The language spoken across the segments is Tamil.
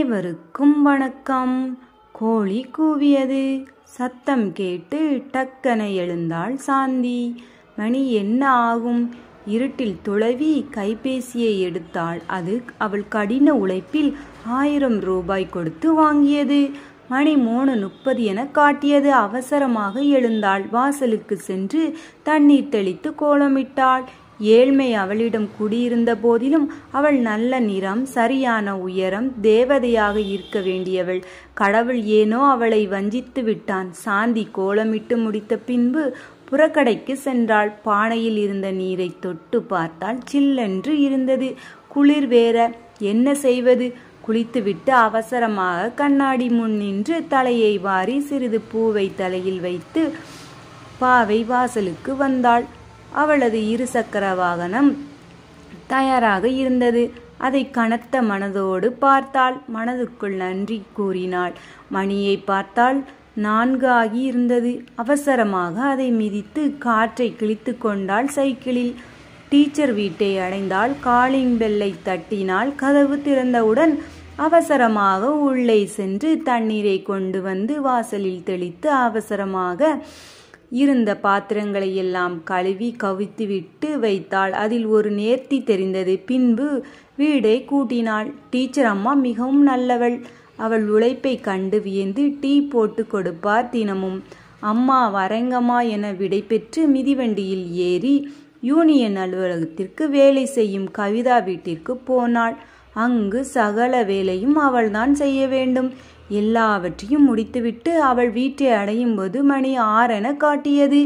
அனைவருக்கும் வணக்கம் கோழி கூவியது சத்தம் கேட்டு டக்கன எழுந்தாள் சாந்தி மணி என்ன ஆகும் இருட்டில் துளவி கைபேசியை எடுத்தாள் அது அவள் கடின உழைப்பில் ஆயிரம் ரூபாய் கொடுத்து வாங்கியது மணி மூணு முப்பது என காட்டியது அவசரமாக எழுந்தாள் வாசலுக்கு சென்று தண்ணீர் தெளித்து கோலமிட்டாள் ஏழ்மை அவளிடம் குடியிருந்த போதிலும் அவள் நல்ல நிறம் சரியான உயரம் தேவதையாக இருக்க வேண்டியவள் கடவுள் ஏனோ அவளை வஞ்சித்து விட்டான் சாந்தி கோலமிட்டு முடித்த பின்பு புறக்கடைக்கு சென்றாள் பானையில் இருந்த நீரை தொட்டு பார்த்தால் சில்லென்று இருந்தது குளிர் வேற என்ன செய்வது குளித்துவிட்டு அவசரமாக கண்ணாடி முன் நின்று தலையை வாரி சிறிது பூவை தலையில் வைத்து பாவை வாசலுக்கு வந்தாள் அவளது இருசக்கர வாகனம் தயாராக இருந்தது அதை கனத்த மனதோடு பார்த்தாள் மனதுக்குள் நன்றி கூறினாள் மணியை பார்த்தால் நான்கு ஆகி இருந்தது அவசரமாக அதை மிதித்து காற்றை கிழித்து கொண்டாள் சைக்கிளில் டீச்சர் வீட்டை அடைந்தால் காலிங் பெல்லை தட்டினால் கதவு திறந்தவுடன் அவசரமாக உள்ளே சென்று தண்ணீரை கொண்டு வந்து வாசலில் தெளித்து அவசரமாக இருந்த பாத்திரங்களை எல்லாம் கழுவி கவித்துவிட்டு வைத்தாள் அதில் ஒரு நேர்த்தி தெரிந்தது பின்பு வீடை கூட்டினாள் டீச்சர் அம்மா மிகவும் நல்லவள் அவள் உழைப்பை கண்டு வியந்து டீ போட்டு கொடுப்பார் தினமும் அம்மா வரங்கம்மா என விடைபெற்று மிதிவண்டியில் ஏறி யூனியன் அலுவலகத்திற்கு வேலை செய்யும் கவிதா வீட்டிற்கு போனாள் அங்கு சகல வேலையும் அவள்தான் செய்ய வேண்டும் எல்லாவற்றையும் முடித்துவிட்டு அவள் வீட்டை அடையும் போது மணி என காட்டியது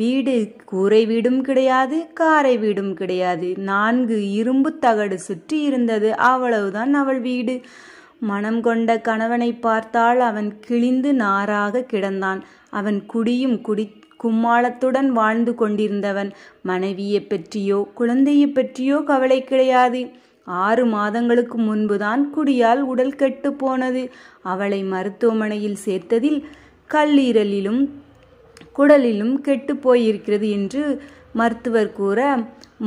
வீடு கூரை வீடும் கிடையாது காரை வீடும் கிடையாது நான்கு இரும்பு தகடு சுற்றி இருந்தது அவ்வளவுதான் அவள் வீடு மனம் கொண்ட கணவனை பார்த்தால் அவன் கிழிந்து நாராக கிடந்தான் அவன் குடியும் குடி கும்மாளத்துடன் வாழ்ந்து கொண்டிருந்தவன் மனைவியை பற்றியோ குழந்தையை பற்றியோ கவலை கிடையாது ஆறு மாதங்களுக்கு முன்புதான் குடியால் உடல் கெட்டு போனது அவளை மருத்துவமனையில் சேர்த்ததில் கல்லீரலிலும் குடலிலும் கெட்டு போயிருக்கிறது என்று மருத்துவர் கூற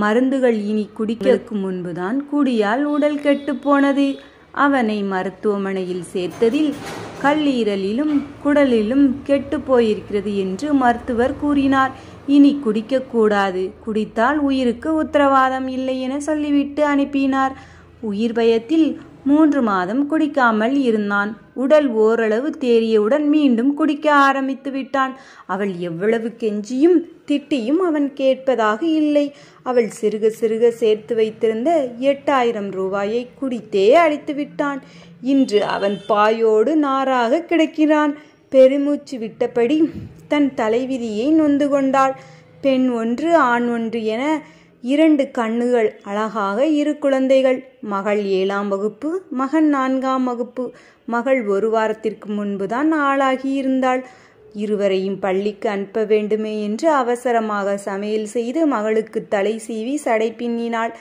மருந்துகள் இனி குடிக்கிறதுக்கு முன்புதான் குடியால் உடல் கெட்டு போனது அவனை மருத்துவமனையில் சேர்த்ததில் கல்லீரலிலும் குடலிலும் கெட்டு போயிருக்கிறது என்று மருத்துவர் கூறினார் இனி குடிக்கக்கூடாது குடித்தால் உயிருக்கு உத்தரவாதம் இல்லை என சொல்லிவிட்டு அனுப்பினார் உயிர் பயத்தில் மூன்று மாதம் குடிக்காமல் இருந்தான் உடல் ஓரளவு தேறியவுடன் மீண்டும் குடிக்க ஆரம்பித்து விட்டான் அவள் எவ்வளவு கெஞ்சியும் திட்டியும் அவன் கேட்பதாக இல்லை அவள் சிறுக சிறுக சேர்த்து வைத்திருந்த எட்டாயிரம் ரூபாயை குடித்தே அழித்து விட்டான் இன்று அவன் பாயோடு நாராக கிடக்கிறான் பெருமூச்சு விட்டபடி தன் தலைவிதியை நொந்து கொண்டாள் பெண் ஒன்று ஆண் ஒன்று என இரண்டு கண்ணுகள் அழகாக இரு குழந்தைகள் மகள் ஏழாம் வகுப்பு மகன் நான்காம் வகுப்பு மகள் ஒரு வாரத்திற்கு முன்புதான் ஆளாகியிருந்தாள் இருவரையும் பள்ளிக்கு அனுப்ப வேண்டுமே என்று அவசரமாக சமையல் செய்து மகளுக்கு தலை சீவி சடை பின்னினாள்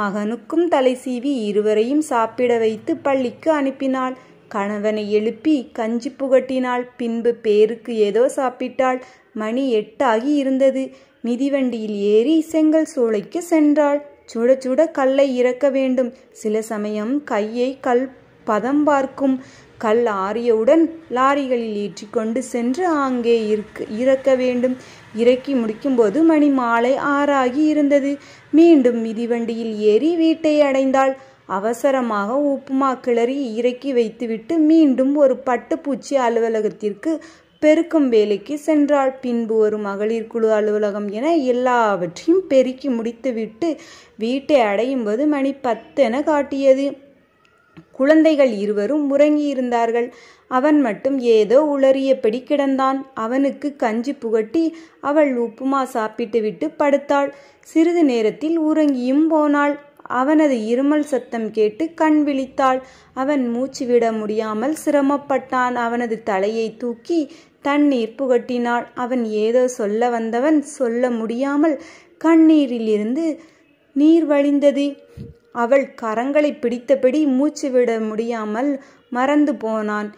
மகனுக்கும் தலை சீவி இருவரையும் சாப்பிட வைத்து பள்ளிக்கு அனுப்பினாள் கணவனை எழுப்பி கஞ்சி புகட்டினாள் பின்பு பேருக்கு ஏதோ சாப்பிட்டாள் மணி எட்டாகி இருந்தது மிதிவண்டியில் ஏறி செங்கல் சோலைக்கு சென்றாள் சுட சுட கல்லை இறக்க வேண்டும் சில சமயம் கையை கல் பதம் பார்க்கும் கல் ஆறியவுடன் லாரிகளில் ஏற்றி கொண்டு சென்று அங்கே இருக்க இறக்க வேண்டும் இறக்கி முடிக்கும்போது மணி மாலை ஆறாகி இருந்தது மீண்டும் மிதிவண்டியில் ஏறி வீட்டை அடைந்தாள் அவசரமாக உப்புமா கிளறி இறக்கி வைத்துவிட்டு மீண்டும் ஒரு பட்டுப்பூச்சி அலுவலகத்திற்கு பெருக்கும் வேலைக்கு சென்றாள் பின்பு ஒரு மகளிர் குழு அலுவலகம் என எல்லாவற்றையும் பெருக்கி முடித்துவிட்டு வீட்டை அடையும் போது மணி பத்தென காட்டியது குழந்தைகள் இருவரும் உறங்கியிருந்தார்கள் அவன் மட்டும் ஏதோ உளறியபடி கிடந்தான் அவனுக்கு கஞ்சி புகட்டி அவள் உப்புமா சாப்பிட்டுவிட்டு படுத்தாள் சிறிது நேரத்தில் உறங்கியும் போனாள் அவனது இருமல் சத்தம் கேட்டு கண் விழித்தாள் அவன் மூச்சு விட முடியாமல் சிரமப்பட்டான் அவனது தலையை தூக்கி தண்ணீர் புகட்டினாள் அவன் ஏதோ சொல்ல வந்தவன் சொல்ல முடியாமல் கண்ணீரிலிருந்து நீர் வழிந்தது அவள் கரங்களை பிடித்தபடி மூச்சு விட முடியாமல் மறந்து போனான்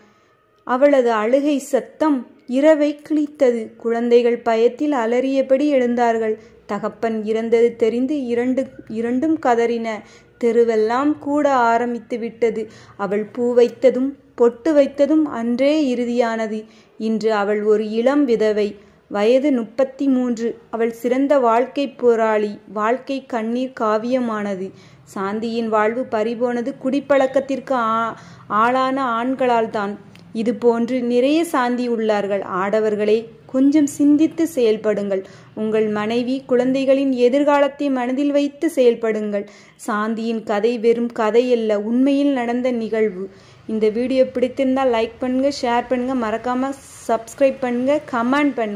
அவளது அழுகை சத்தம் இரவை கிழித்தது குழந்தைகள் பயத்தில் அலறியபடி எழுந்தார்கள் தகப்பன் இறந்தது தெரிந்து இரண்டு இரண்டும் கதறின தெருவெல்லாம் கூட ஆரம்பித்து விட்டது அவள் பூ வைத்ததும் பொட்டு வைத்ததும் அன்றே இறுதியானது இன்று அவள் ஒரு இளம் விதவை வயது முப்பத்தி மூன்று அவள் சிறந்த வாழ்க்கை போராளி வாழ்க்கை கண்ணீர் காவியமானது சாந்தியின் வாழ்வு பறிபோனது குடிப்பழக்கத்திற்கு ஆளான ஆண்களால் தான் இது போன்று நிறைய சாந்தி உள்ளார்கள் ஆடவர்களே கொஞ்சம் சிந்தித்து செயல்படுங்கள் உங்கள் மனைவி குழந்தைகளின் எதிர்காலத்தை மனதில் வைத்து செயல்படுங்கள் சாந்தியின் கதை வெறும் கதையல்ல உண்மையில் நடந்த நிகழ்வு இந்த வீடியோ பிடித்திருந்தால் லைக் பண்ணுங்கள் ஷேர் பண்ணுங்கள் மறக்காமல் சப்ஸ்கிரைப் பண்ணுங்கள் கமெண்ட் பண்ணுங்கள்